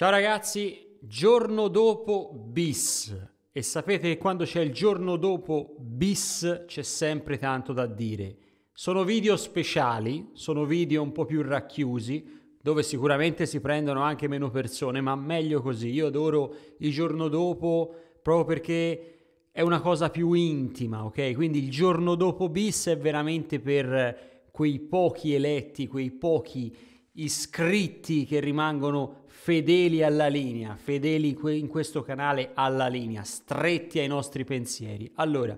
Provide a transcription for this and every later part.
Ciao ragazzi, giorno dopo bis. E sapete che quando c'è il giorno dopo bis c'è sempre tanto da dire. Sono video speciali, sono video un po' più racchiusi, dove sicuramente si prendono anche meno persone, ma meglio così. Io adoro il giorno dopo proprio perché è una cosa più intima, ok? Quindi il giorno dopo bis è veramente per quei pochi eletti, quei pochi iscritti che rimangono fedeli alla linea, fedeli in questo canale alla linea, stretti ai nostri pensieri. Allora,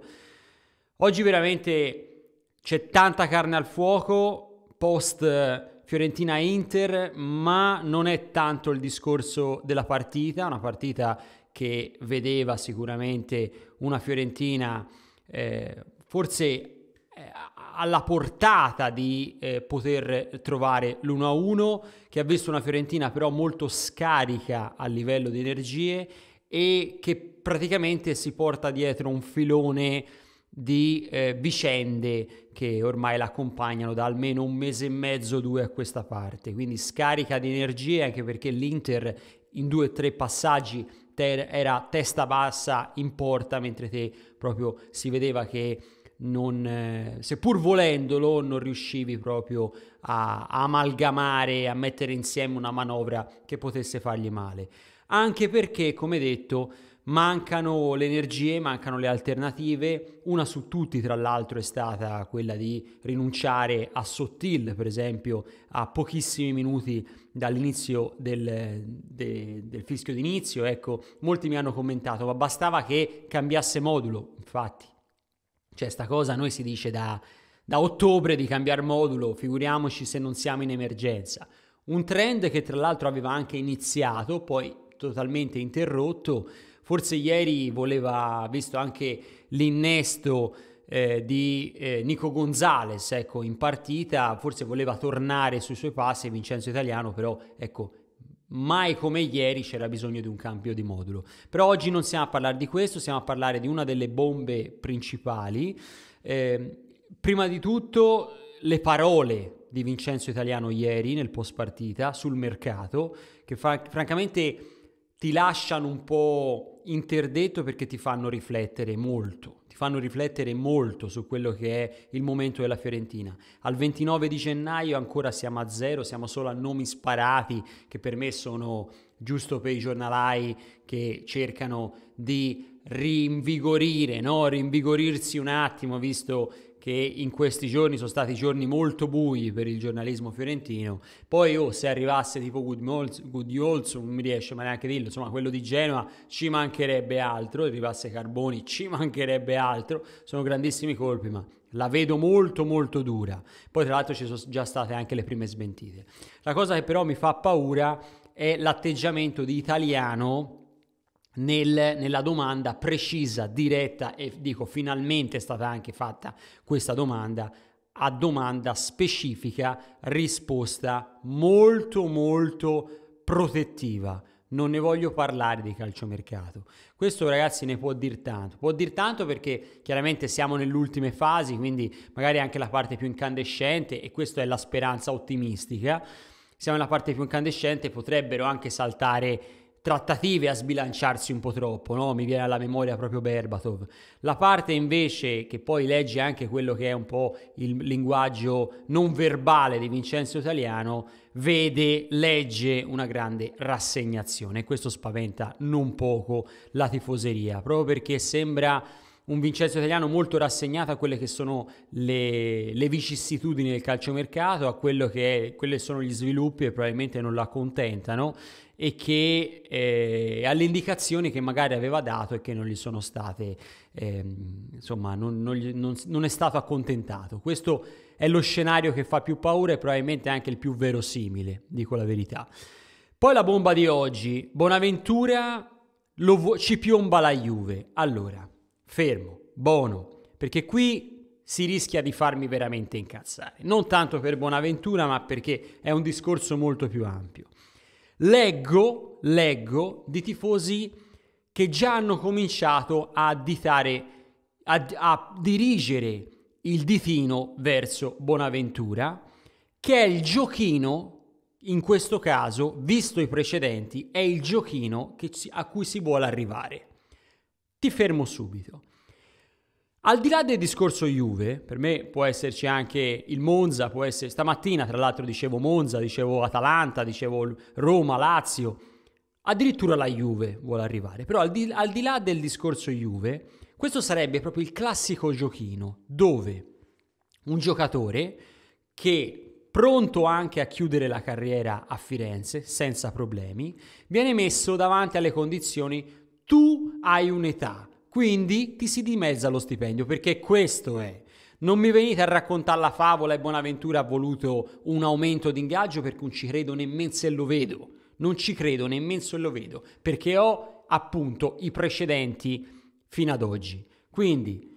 oggi veramente c'è tanta carne al fuoco post eh, Fiorentina Inter, ma non è tanto il discorso della partita, una partita che vedeva sicuramente una Fiorentina eh, forse eh, alla portata di eh, poter trovare l'1-1, che ha visto una Fiorentina però molto scarica a livello di energie e che praticamente si porta dietro un filone di eh, vicende che ormai l'accompagnano da almeno un mese e mezzo, due a questa parte. Quindi scarica di energie anche perché l'Inter in due o tre passaggi te- era testa bassa in porta, mentre te proprio si vedeva che non, eh, seppur volendolo, non riuscivi proprio a, a amalgamare, a mettere insieme una manovra che potesse fargli male. Anche perché, come detto, mancano le energie, mancano le alternative, una su tutti tra l'altro è stata quella di rinunciare a Sottil per esempio a pochissimi minuti dall'inizio del, de, del fischio d'inizio, ecco molti mi hanno commentato ma bastava che cambiasse modulo, infatti cioè, sta cosa a noi si dice da, da ottobre di cambiare modulo, figuriamoci se non siamo in emergenza. Un trend che tra l'altro aveva anche iniziato, poi totalmente interrotto. Forse ieri voleva, visto anche l'innesto eh, di eh, Nico Gonzalez ecco, in partita, forse voleva tornare sui suoi passi Vincenzo Italiano, però ecco, mai come ieri c'era bisogno di un cambio di modulo. Però oggi non stiamo a parlare di questo, stiamo a parlare di una delle bombe principali. Eh, prima di tutto le parole di Vincenzo Italiano ieri nel post partita sul mercato, che fa, francamente ti lasciano un po' interdetto perché ti fanno riflettere molto, ti fanno riflettere molto su quello che è il momento della Fiorentina. Al 29 di gennaio ancora siamo a zero, siamo solo a nomi sparati che per me sono giusto per i giornalai che cercano di rinvigorire, no? rinvigorirsi un attimo, visto che in questi giorni sono stati giorni molto bui per il giornalismo fiorentino. Poi oh, se arrivasse tipo Gudiolso, non mi riesce ma neanche dirlo, insomma quello di Genoa ci mancherebbe altro, arrivasse Carboni ci mancherebbe altro, sono grandissimi colpi ma la vedo molto molto dura. Poi tra l'altro ci sono già state anche le prime smentite. La cosa che però mi fa paura è l'atteggiamento di italiano nel, nella domanda precisa, diretta e dico finalmente è stata anche fatta questa domanda a domanda specifica, risposta molto molto protettiva. Non ne voglio parlare di calciomercato. Questo ragazzi ne può dire tanto. Può dire tanto perché chiaramente siamo nelle ultime fasi, quindi magari anche la parte più incandescente e questa è la speranza ottimistica. Siamo nella parte più incandescente, potrebbero anche saltare trattative a sbilanciarsi un po' troppo, no? mi viene alla memoria proprio Berbatov. La parte invece che poi legge anche quello che è un po' il linguaggio non verbale di Vincenzo Italiano, vede, legge una grande rassegnazione e questo spaventa non poco la tifoseria, proprio perché sembra un Vincenzo Italiano molto rassegnato a quelle che sono le, le vicissitudini del calciomercato, a quello che è, quelle sono gli sviluppi che probabilmente non la contentano e che eh, alle indicazioni che magari aveva dato e che non gli sono state, eh, insomma, non, non, gli, non, non, è stato accontentato. Questo è lo scenario che fa più paura e probabilmente anche il più verosimile, dico la verità. Poi la bomba di oggi, Bonaventura vo- ci piomba la Juve. Allora, fermo, Bono, perché qui si rischia di farmi veramente incazzare. Non tanto per Bonaventura, ma perché è un discorso molto più ampio. Leggo, leggo di tifosi che già hanno cominciato a additare, a, a dirigere il ditino verso Bonaventura, che è il giochino, in questo caso, visto i precedenti, è il giochino ci, a cui si vuole arrivare. Ti fermo subito. Al di là del discorso Juve, per me può esserci anche il Monza, può essere stamattina tra l'altro dicevo Monza, dicevo Atalanta, dicevo Roma, Lazio, addirittura la Juve vuole arrivare, però al di, al di là del discorso Juve, questo sarebbe proprio il classico giochino dove un giocatore che pronto anche a chiudere la carriera a Firenze senza problemi, viene messo davanti alle condizioni tu hai un'età, quindi ti si dimezza lo stipendio, perché questo è. Non mi venite a raccontare la favola e Bonaventura ha voluto un aumento di ingaggio perché non ci credo nemmeno se lo vedo. Non ci credo nemmeno se lo vedo, perché ho appunto i precedenti fino ad oggi. Quindi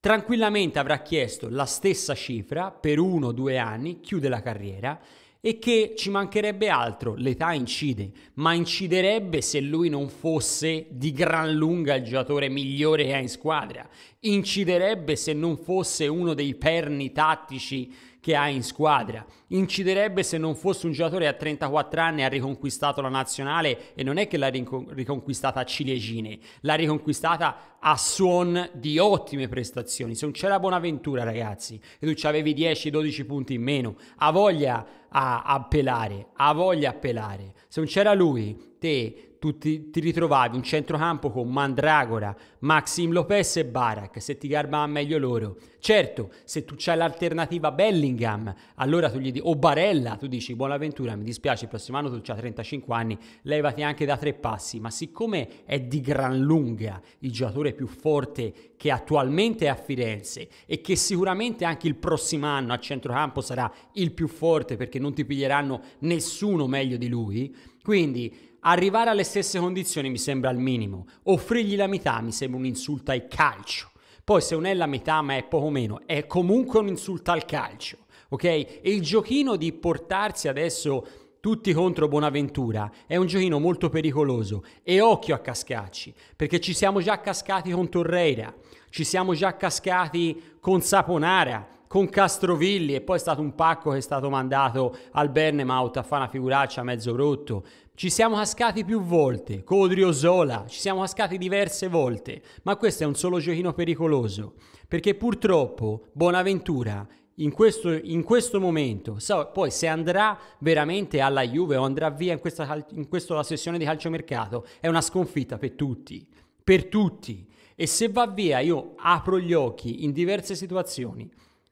tranquillamente avrà chiesto la stessa cifra per uno o due anni, chiude la carriera e che ci mancherebbe altro, l'età incide, ma inciderebbe se lui non fosse di gran lunga il giocatore migliore che ha in squadra, inciderebbe se non fosse uno dei perni tattici che ha in squadra. Inciderebbe se non fosse un giocatore a 34 anni, ha riconquistato la nazionale e non è che l'ha riconquistata a ciliegine, l'ha riconquistata a suon di ottime prestazioni. Se non c'era Bonaventura, ragazzi, e tu ci avevi 10-12 punti in meno, ha voglia a, a pelare, ha voglia a pelare. Se non c'era lui, te tu ti, ti, ritrovavi in centrocampo con Mandragora, Maxim Lopez e Barak, se ti garbava meglio loro. Certo, se tu c'hai l'alternativa Bellingham, allora tu gli dici, o Barella, tu dici, Buonaventura, mi dispiace, il prossimo anno tu c'hai 35 anni, levati anche da tre passi, ma siccome è di gran lunga il giocatore più forte che attualmente è a Firenze e che sicuramente anche il prossimo anno a centrocampo sarà il più forte perché non ti piglieranno nessuno meglio di lui, quindi Arrivare alle stesse condizioni mi sembra il minimo, offrirgli la metà mi sembra un'insulta al calcio. Poi se non è la metà ma è poco meno, è comunque un'insulta al calcio, ok? E il giochino di portarsi adesso tutti contro Bonaventura è un giochino molto pericoloso e occhio a cascacci, perché ci siamo già cascati con Torreira, ci siamo già cascati con Saponara, con Castrovilli e poi è stato un pacco che è stato mandato al Bernemout a fare una figuraccia mezzo rotto. Ci siamo cascati più volte, Codrio Zola, ci siamo cascati diverse volte, ma questo è un solo giochino pericoloso, perché purtroppo Bonaventura in questo, in questo momento, so, poi se andrà veramente alla Juve o andrà via in questa, in questa sessione di calciomercato, è una sconfitta per tutti, per tutti. E se va via io apro gli occhi in diverse situazioni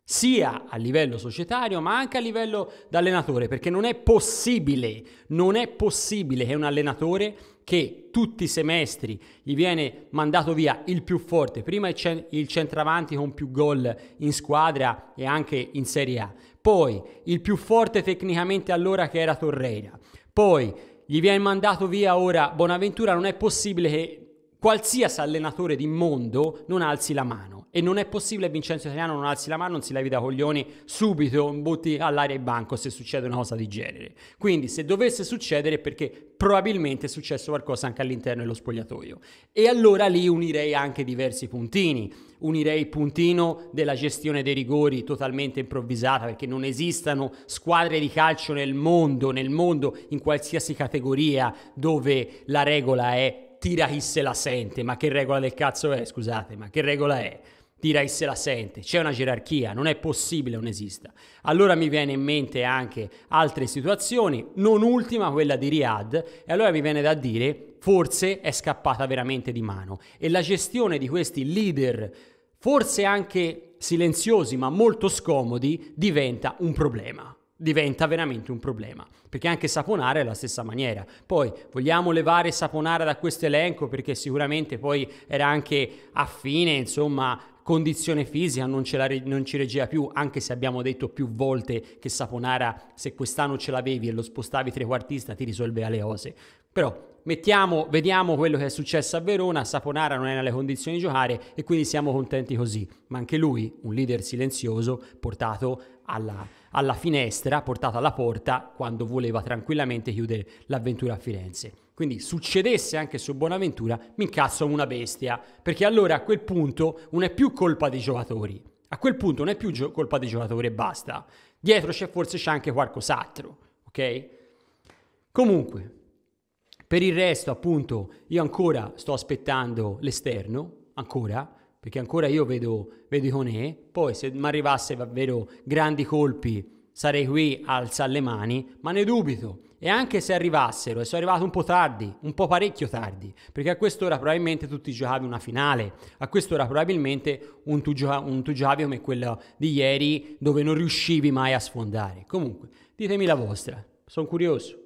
sia a livello societario ma anche a livello d'allenatore, perché non è possibile, non è possibile che un allenatore che tutti i semestri gli viene mandato via il più forte, prima il, cent- il centravanti con più gol in squadra e anche in Serie A, poi il più forte tecnicamente allora che era Torreira, poi gli viene mandato via ora Bonaventura, non è possibile che qualsiasi allenatore di mondo non alzi la mano. E non è possibile Vincenzo Italiano non alzi la mano, non si levi da coglioni subito, butti all'aria il banco se succede una cosa di genere. Quindi se dovesse succedere è perché probabilmente è successo qualcosa anche all'interno dello spogliatoio. E allora lì unirei anche diversi puntini. Unirei il puntino della gestione dei rigori totalmente improvvisata perché non esistano squadre di calcio nel mondo, nel mondo in qualsiasi categoria dove la regola è tira chi se la sente, ma che regola del cazzo è, scusate, ma che regola è? Tira chi se la sente, c'è una gerarchia, non è possibile non esista. Allora mi viene in mente anche altre situazioni, non ultima quella di Riyadh, e allora mi viene da dire, forse è scappata veramente di mano. E la gestione di questi leader, forse anche silenziosi ma molto scomodi, diventa un problema diventa veramente un problema, perché anche saponare è la stessa maniera. Poi vogliamo levare saponare da questo elenco perché sicuramente poi era anche a fine insomma, condizione fisica non, re- non, ci reggeva più, anche se abbiamo detto più volte che Saponara, se quest'anno ce l'avevi e lo spostavi trequartista, ti risolveva le cose. Però mettiamo, vediamo quello che è successo a Verona, Saponara non è nelle condizioni di giocare e quindi siamo contenti così. Ma anche lui, un leader silenzioso, portato a alla, alla finestra, portata alla porta, quando voleva tranquillamente chiudere l'avventura a Firenze. Quindi succedesse anche su Bonaventura, mi incazzo una bestia, perché allora a quel punto non è più colpa dei giocatori, a quel punto non è più gio- colpa dei giocatori e basta. Dietro c'è forse c'è anche qualcos'altro, ok? Comunque, per il resto, appunto, io ancora sto aspettando l'esterno, ancora, perché ancora io vedo, vedo Iconè, poi se mi arrivasse davvero grandi colpi sarei qui, alza le mani, ma ne dubito. E anche se arrivassero, e sono arrivato un po' tardi, un po' parecchio tardi, perché a quest'ora probabilmente tu ti giocavi una finale, a quest'ora probabilmente un tu, gioca- un tu giocavi come quello di ieri dove non riuscivi mai a sfondare. Comunque, ditemi la vostra, sono curioso.